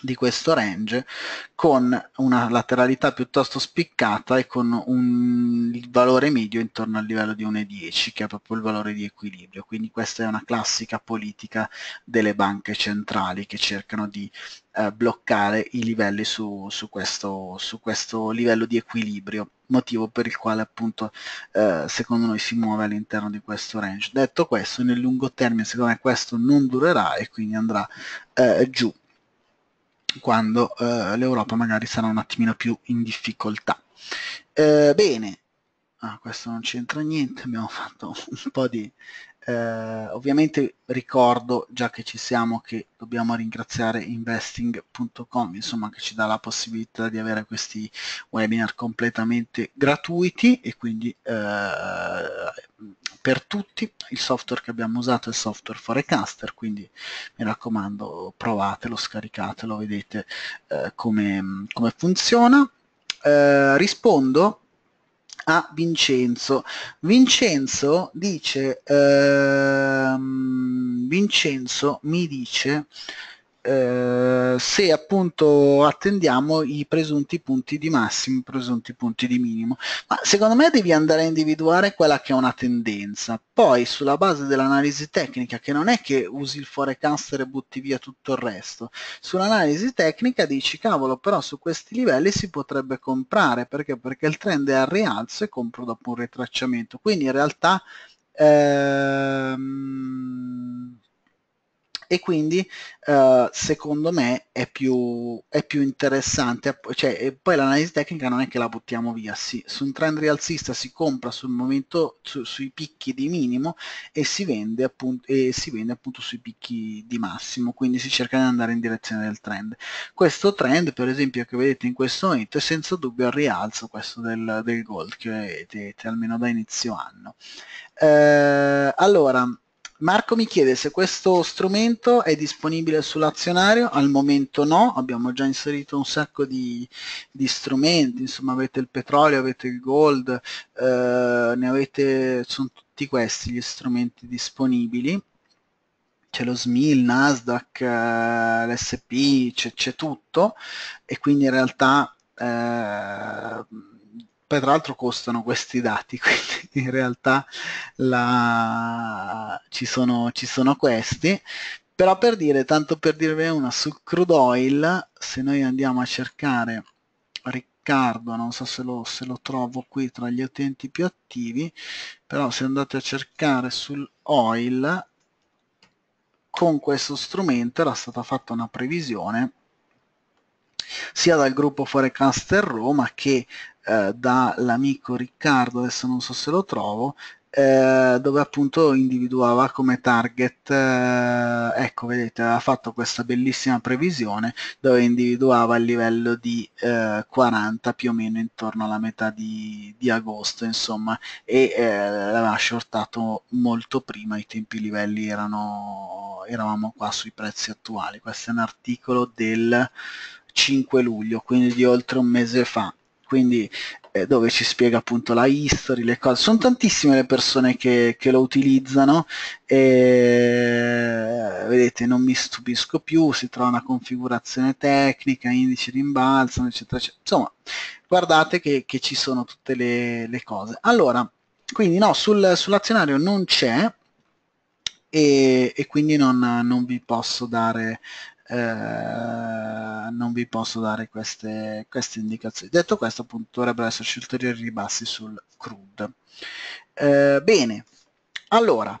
di questo range con una lateralità piuttosto spiccata e con un valore medio intorno al livello di 1,10 che è proprio il valore di equilibrio quindi questa è una classica politica delle banche centrali che cercano di eh, bloccare i livelli su, su, questo, su questo livello di equilibrio motivo per il quale appunto eh, secondo noi si muove all'interno di questo range detto questo nel lungo termine secondo me questo non durerà e quindi andrà eh, giù quando eh, l'Europa magari sarà un attimino più in difficoltà. Eh, bene, ah, questo non c'entra niente, abbiamo fatto un po' di... Eh, ovviamente ricordo, già che ci siamo, che dobbiamo ringraziare investing.com, insomma che ci dà la possibilità di avere questi webinar completamente gratuiti e quindi eh, per tutti, il software che abbiamo usato è il software Forecaster, quindi mi raccomando provatelo, scaricatelo, vedete eh, come, come, funziona. Eh, rispondo a Vincenzo. Vincenzo dice, ehm, Vincenzo mi dice eh, se appunto attendiamo i presunti punti di massimo, i presunti punti di minimo. Ma secondo me devi andare a individuare quella che è una tendenza. Poi sulla base dell'analisi tecnica, che non è che usi il forecaster e butti via tutto il resto, sull'analisi tecnica dici cavolo però su questi livelli si potrebbe comprare, perché? Perché il trend è al rialzo e compro dopo un ritracciamento. Quindi in realtà... Ehm, e quindi uh, secondo me è più, è più interessante, cioè, poi l'analisi tecnica non è che la buttiamo via, sì, su un trend rialzista si compra sul momento, su, sui picchi di minimo e si, vende appunto, e si vende appunto sui picchi di massimo, quindi si cerca di andare in direzione del trend. Questo trend per esempio che vedete in questo momento è senza dubbio al rialzo questo del, del gold che vedete almeno da inizio anno. Eh, allora, Marco mi chiede se questo strumento è disponibile sull'azionario, al momento no, abbiamo già inserito un sacco di, di strumenti, insomma avete il petrolio, avete il gold, eh, ne avete, sono tutti questi gli strumenti disponibili, c'è lo SMI, il Nasdaq, eh, l'SP, c'è, tutto e quindi in realtà... Eh, poi tra l'altro costano questi dati, quindi in realtà la... ci, sono, ci, sono, questi. Però per dire, tanto per dirvi una, sul crude oil, se noi andiamo a cercare Riccardo, non so se lo, se lo trovo qui tra gli utenti più attivi, però se andate a cercare sul oil, con questo strumento era stata fatta una previsione sia dal gruppo Forecaster Roma che eh, dall'amico Riccardo, adesso non so se lo trovo, eh, dove appunto individuava come target, eh, ecco vedete, ha fatto questa bellissima previsione dove individuava il livello di eh, 40 più o meno intorno alla metà di, di agosto, insomma, e eh, l'aveva shortato molto prima, i tempi livelli erano, eravamo qua sui prezzi attuali, questo è un articolo del 5 luglio, quindi di oltre un mese fa quindi eh, dove ci spiega appunto la history, le cose. Sono tantissime le persone che, che lo utilizzano e vedete non mi stupisco più, si trova una configurazione tecnica, indice di imbalzo, eccetera, eccetera. Insomma, guardate che, che ci sono tutte le, le, cose. Allora, quindi no, sul, sull'azionario non c'è, e, e, quindi non, non, vi posso dare eh, non vi posso dare queste, queste, indicazioni. Detto questo appunto dovrebbero esserci ulteriori ribassi sul crude. Eh, bene, allora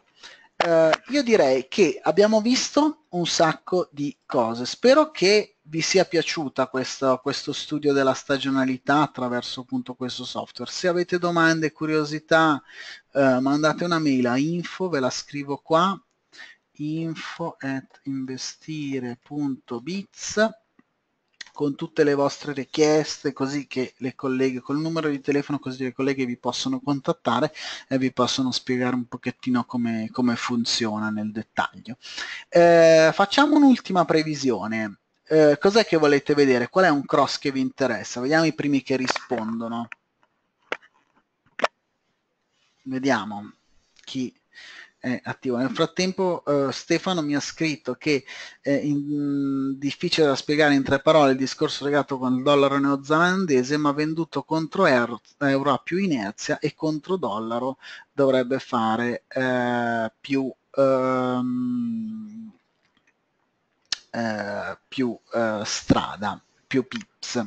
eh, io direi che abbiamo visto un sacco di cose. Spero che vi sia piaciuta questo, questo studio della stagionalità attraverso appunto questo software. Se avete domande, curiosità, eh, mandate una mail a info, ve la scrivo qua info at investire.biz con tutte le vostre richieste così che le colleghe con il numero di telefono così le colleghe vi possono contattare e vi possono spiegare un pochettino come, come funziona nel dettaglio eh, facciamo un'ultima previsione eh, cos'è che volete vedere qual è un cross che vi interessa vediamo i primi che rispondono vediamo chi è attivo. Nel frattempo eh, Stefano mi ha scritto che è eh, in, difficile da spiegare in tre parole il discorso legato con il dollaro neozelandese, ma venduto contro euro, euro ha più inerzia e contro dollaro dovrebbe fare eh, più... Ehm, eh, più eh, strada più pips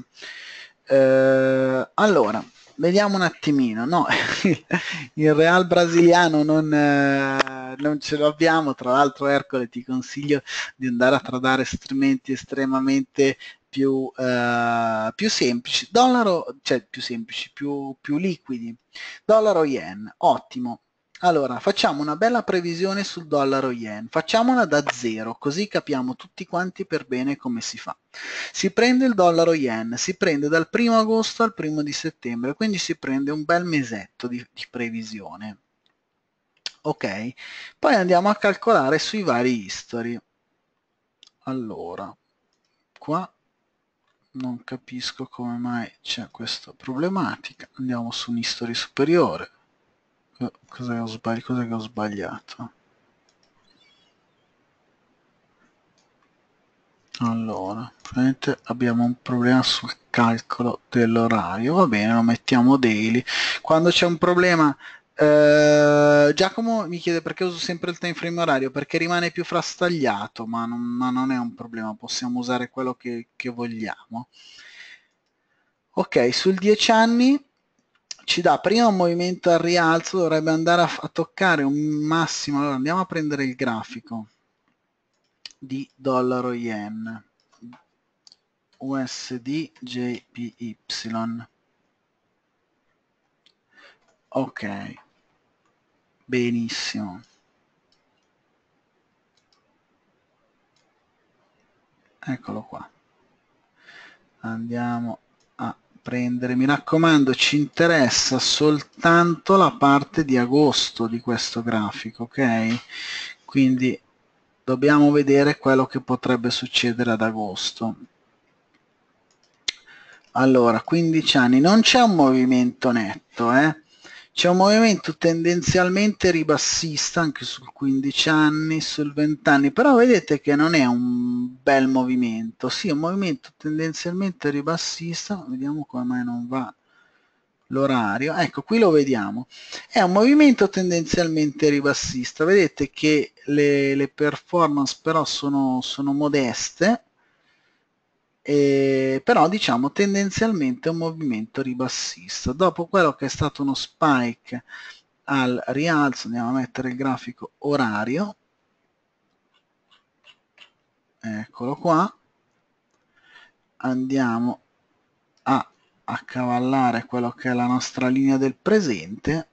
eh, allora vediamo un attimino, no, il Real brasiliano non, eh, non ce l'abbiamo, tra l'altro Ercole ti consiglio di andare a tradare strumenti estremamente più, eh, più semplici, dollaro, cioè più semplici, più, più liquidi, dollaro yen, ottimo, allora, facciamo una bella previsione sul dollaro yen, facciamola da zero, così capiamo tutti quanti per bene come si fa. Si prende il dollaro yen, si prende dal primo agosto al primo di settembre, quindi si prende un bel mesetto di, di previsione. Ok, poi andiamo a calcolare sui vari history. Allora, qua non capisco come mai c'è questa problematica, andiamo su un history superiore cosa ho sbagliato? Cosa che ho sbagliato? Allora, praticamente abbiamo un problema sul calcolo dell'orario, va bene, lo mettiamo daily. Quando c'è un problema, eh, Giacomo mi chiede perché uso sempre il time frame orario, perché rimane più frastagliato, ma non, ma non è un problema, possiamo usare quello che, che vogliamo. Ok, sul 10 anni ci dà prima un movimento al rialzo, dovrebbe andare a, a toccare un massimo, allora andiamo a prendere il grafico di dollaro yen USD JPY. Ok, benissimo. Eccolo qua. Andiamo prendere. Mi raccomando, ci interessa soltanto la parte di agosto di questo grafico, ok? Quindi dobbiamo vedere quello che potrebbe succedere ad agosto. Allora, 15 anni, non c'è un movimento netto, eh? C'è un movimento tendenzialmente ribassista anche sul 15 anni, sul 20 anni, però vedete che non è un bel movimento, sì è un movimento tendenzialmente ribassista, vediamo come mai non va l'orario, ecco qui lo vediamo, è un movimento tendenzialmente ribassista, vedete che le, le performance però sono, sono modeste, eh, però diciamo tendenzialmente un movimento ribassista. Dopo quello che è stato uno spike al rialzo, andiamo a mettere il grafico orario, eccolo qua, andiamo a accavallare quello che è la nostra linea del presente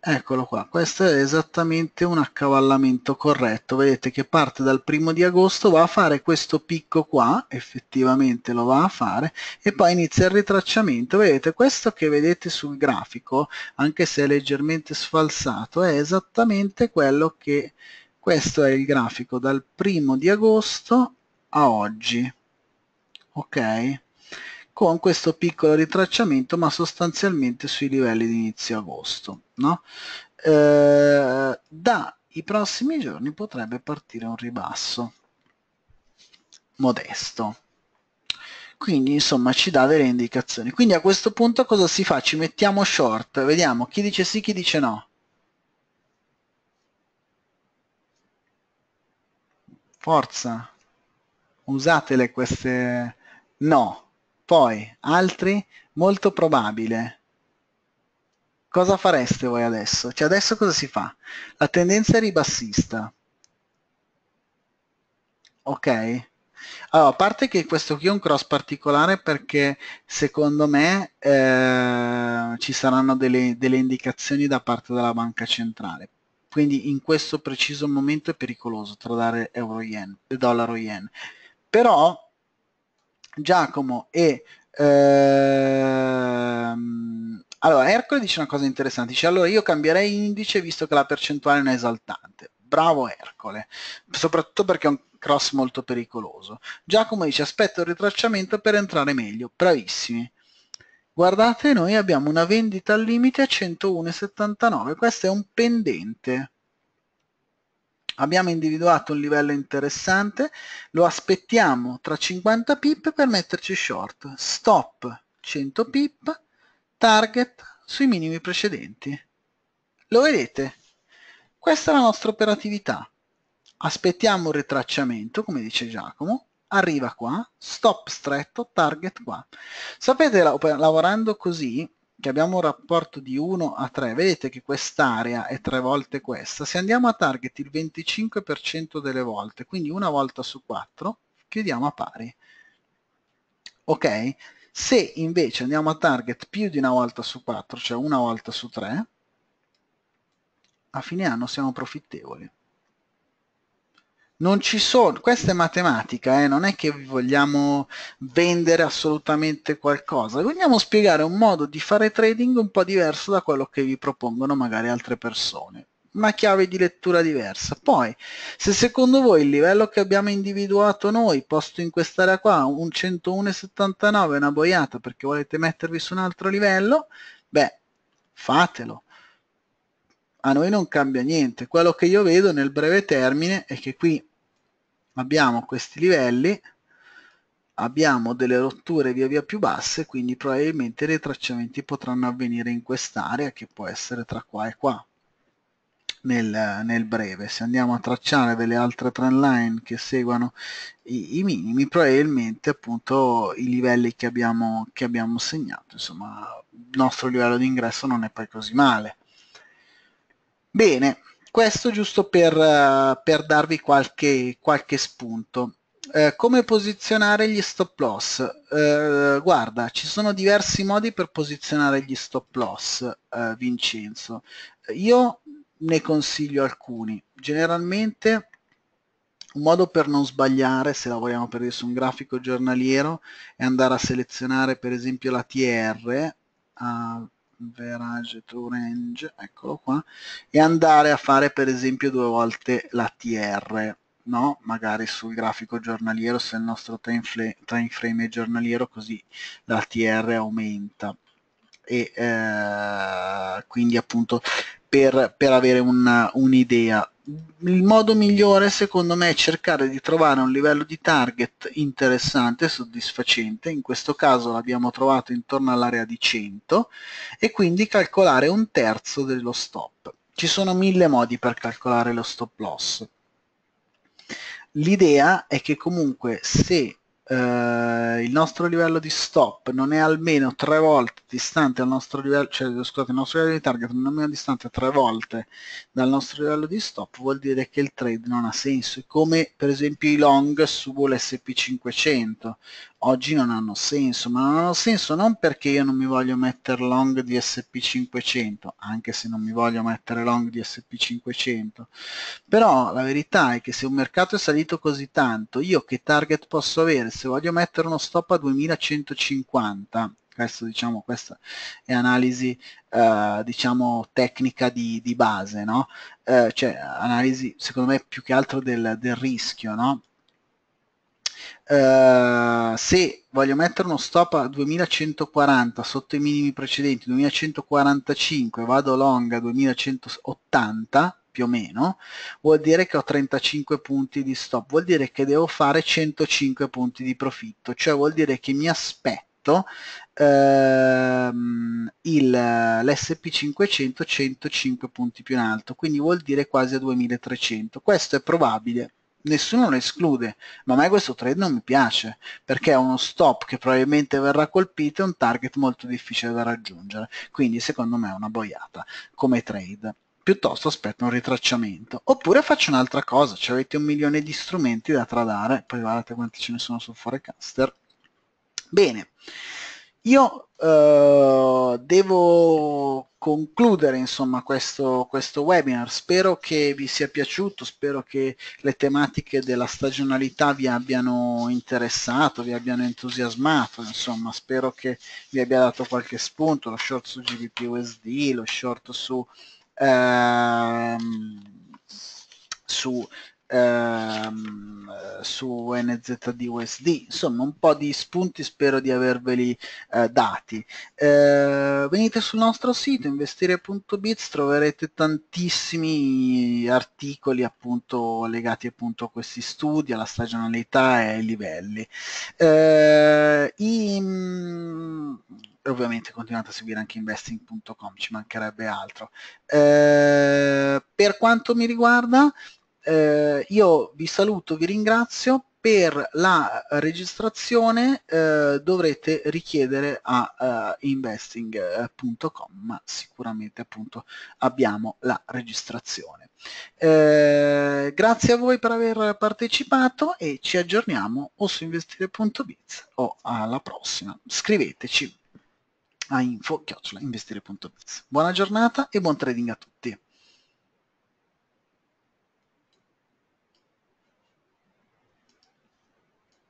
Eccolo qua, questo è esattamente un accavallamento corretto, vedete che parte dal primo di agosto, va a fare questo picco qua, effettivamente lo va a fare, e poi inizia il ritracciamento, vedete questo che vedete sul grafico, anche se è leggermente sfalsato, è esattamente quello che, questo è il grafico dal primo di agosto a oggi, ok? con questo piccolo ritracciamento ma sostanzialmente sui livelli di inizio agosto. No? Eh, dai prossimi giorni potrebbe partire un ribasso modesto. Quindi insomma ci dà delle indicazioni. Quindi a questo punto cosa si fa? Ci mettiamo short, vediamo chi dice sì, chi dice no. Forza, usatele queste no. Poi, altri, molto probabile. Cosa fareste voi adesso? Cioè adesso cosa si fa? La tendenza è ribassista. Ok? Allora, a parte che questo qui è un cross particolare perché secondo me eh, ci saranno delle, delle indicazioni da parte della banca centrale quindi in questo preciso momento è pericoloso tradare euro yen dollaro yen però Giacomo e... Ehm, allora, Ercole dice una cosa interessante, dice allora io cambierei indice visto che la percentuale non è esaltante. Bravo Ercole, soprattutto perché è un cross molto pericoloso. Giacomo dice aspetto il ritracciamento per entrare meglio, bravissimi. Guardate, noi abbiamo una vendita al limite a 101,79, questo è un pendente. Abbiamo individuato un livello interessante, lo aspettiamo tra 50 pip per metterci short. Stop 100 pip, target sui minimi precedenti. Lo vedete? Questa è la nostra operatività. Aspettiamo un ritracciamento, come dice Giacomo, arriva qua, stop stretto, target qua. Sapete, lavorando così, che abbiamo un rapporto di 1 a 3, vedete che quest'area è tre volte questa, se andiamo a target il 25% delle volte, quindi una volta su 4, chiudiamo a pari. Ok? Se invece andiamo a target più di una volta su 4, cioè una volta su 3, a fine anno siamo profittevoli non ci sono, questa è matematica, eh, non è che vogliamo vendere assolutamente qualcosa, vogliamo spiegare un modo di fare trading un po' diverso da quello che vi propongono magari altre persone una chiave di lettura diversa. Poi, se secondo voi il livello che abbiamo individuato noi, posto in quest'area qua, un 101,79 è una boiata perché volete mettervi su un altro livello, beh, fatelo a noi non cambia niente. Quello che io vedo nel breve termine è che qui abbiamo questi livelli, abbiamo delle rotture via via più basse, quindi probabilmente i ritracciamenti potranno avvenire in quest'area che può essere tra qua e qua. Nel, nel, breve. Se andiamo a tracciare delle altre trend line che seguono i, i, minimi, probabilmente appunto i livelli che abbiamo, che abbiamo segnato. Insomma, il nostro livello di ingresso non è poi così male. Bene, questo giusto per, eh, per darvi qualche, qualche spunto. Uh, come posizionare gli stop loss? Uh, guarda, ci sono diversi modi per posizionare gli stop loss, Vincenzo. Io ne consiglio alcuni. Generalmente un modo per non sbagliare se lavoriamo per esempio su un grafico giornaliero è andare a selezionare per esempio la TR, a verage to range, eccolo qua, e andare a fare per esempio due volte la TR, no? magari sul grafico giornaliero se il nostro time, frame è giornaliero così la TR aumenta e eh, quindi appunto per, per avere una, un'idea. Il modo migliore secondo me è cercare di trovare un livello di target interessante soddisfacente, in questo caso l'abbiamo trovato intorno all'area di 100 e quindi calcolare un terzo dello stop. Ci sono mille modi per calcolare lo stop loss. L'idea è che comunque se eh, il nostro livello di stop non è almeno tre volte distante al nostro livello, cioè scusate, il nostro livello di target non è almeno distante tre volte dal nostro livello di stop, vuol dire che il trade non ha senso, è come per esempio i long su SP500, oggi non hanno senso, ma non hanno senso non perché io non mi voglio mettere long di SP500, anche se non mi voglio mettere long di SP500, però la verità è che se un mercato è salito così tanto, io che target posso avere? Se voglio mettere uno stop a 2150, questo, diciamo, questa è analisi eh, diciamo, tecnica di, di base, no? eh, cioè analisi secondo me più che altro del, del rischio, no? Eh, se voglio mettere uno stop a 2140 sotto i minimi precedenti, 2145, vado long a 2180 più o meno, vuol dire che ho 35 punti di stop, vuol dire che devo fare 105 punti di profitto, cioè vuol dire che mi aspetto Ehm, l'SP500 105 punti più in alto, quindi vuol dire quasi a 2300. Questo è probabile nessuno lo esclude, ma a me questo trade non mi piace, perché è uno stop che probabilmente verrà colpito e un target molto difficile da raggiungere, quindi secondo me è una boiata come trade piuttosto aspetto un ritracciamento. Oppure faccio un'altra cosa, cioè avete un milione di strumenti da tradare, poi guardate quanti ce ne sono sul Forecaster. Bene, io eh, devo concludere insomma questo, questo webinar, spero che vi sia piaciuto, spero che le tematiche della stagionalità vi abbiano interessato, vi abbiano entusiasmato, insomma spero che vi abbia dato qualche spunto, lo short su GBP USD, lo short su... Ehm, su ehm, su NZD USD, insomma un po' di spunti spero di averveli eh, dati. Eh, venite sul nostro sito investire.biz, troverete tantissimi articoli appunto legati appunto a questi studi, alla stagionalità e ai livelli. Eh, in mm, ovviamente continuate a seguire anche investing.com, ci mancherebbe altro. Eh, per quanto mi riguarda, eh, io vi saluto, vi ringrazio. Per la eh, registrazione eh, dovrete richiedere a uh, eh, investing.com, ma sicuramente appunto abbiamo la registrazione. Eh, grazie a voi per aver partecipato e ci aggiorniamo o su investire.biz o alla prossima. Scriveteci a info-investire.biz. Buona giornata e buon trading a tutti.